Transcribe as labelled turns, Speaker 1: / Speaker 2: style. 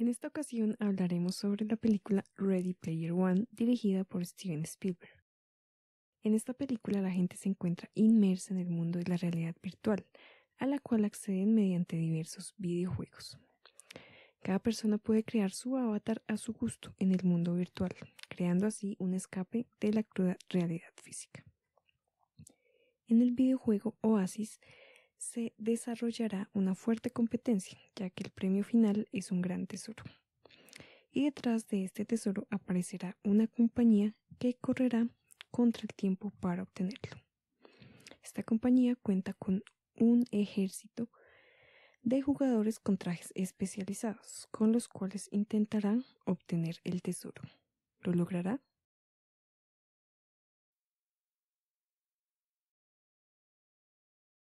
Speaker 1: En esta ocasión hablaremos sobre la película Ready Player One dirigida por Steven Spielberg. En esta película la gente se encuentra inmersa en el mundo de la realidad virtual, a la cual acceden mediante diversos videojuegos. Cada persona puede crear su avatar a su gusto en el mundo virtual, creando así un escape de la cruda realidad física. En el videojuego Oasis, se desarrollará una fuerte competencia, ya que el premio final es un gran tesoro. Y detrás de este tesoro aparecerá una compañía que correrá contra el tiempo para obtenerlo. Esta compañía cuenta con un ejército de jugadores con trajes especializados, con los cuales intentarán obtener el tesoro. ¿Lo logrará?